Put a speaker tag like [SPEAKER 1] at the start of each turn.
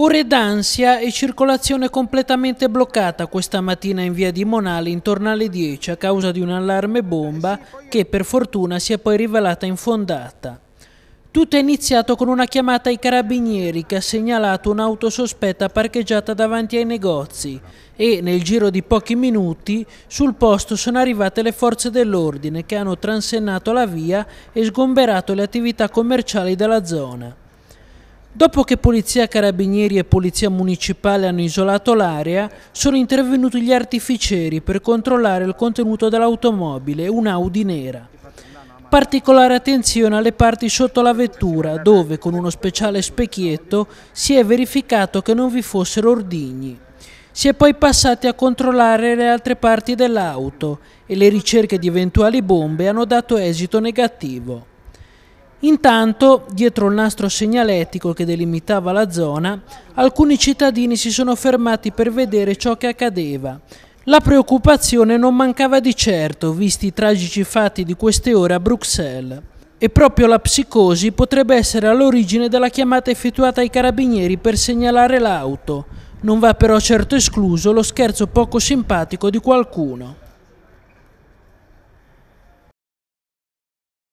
[SPEAKER 1] Ore d'ansia e circolazione completamente bloccata questa mattina in via di Monale intorno alle 10 a causa di un allarme bomba che per fortuna si è poi rivelata infondata. Tutto è iniziato con una chiamata ai carabinieri che ha segnalato un'auto sospetta parcheggiata davanti ai negozi e nel giro di pochi minuti sul posto sono arrivate le forze dell'ordine che hanno transennato la via e sgomberato le attività commerciali della zona. Dopo che Polizia Carabinieri e Polizia Municipale hanno isolato l'area, sono intervenuti gli artificieri per controllare il contenuto dell'automobile, un'Audi nera. Particolare attenzione alle parti sotto la vettura, dove con uno speciale specchietto si è verificato che non vi fossero ordigni. Si è poi passati a controllare le altre parti dell'auto e le ricerche di eventuali bombe hanno dato esito negativo. Intanto, dietro il nastro segnalettico che delimitava la zona, alcuni cittadini si sono fermati per vedere ciò che accadeva. La preoccupazione non mancava di certo, visti i tragici fatti di queste ore a Bruxelles. E proprio la psicosi potrebbe essere all'origine della chiamata effettuata ai carabinieri per segnalare l'auto. Non va però certo escluso lo scherzo poco simpatico di qualcuno.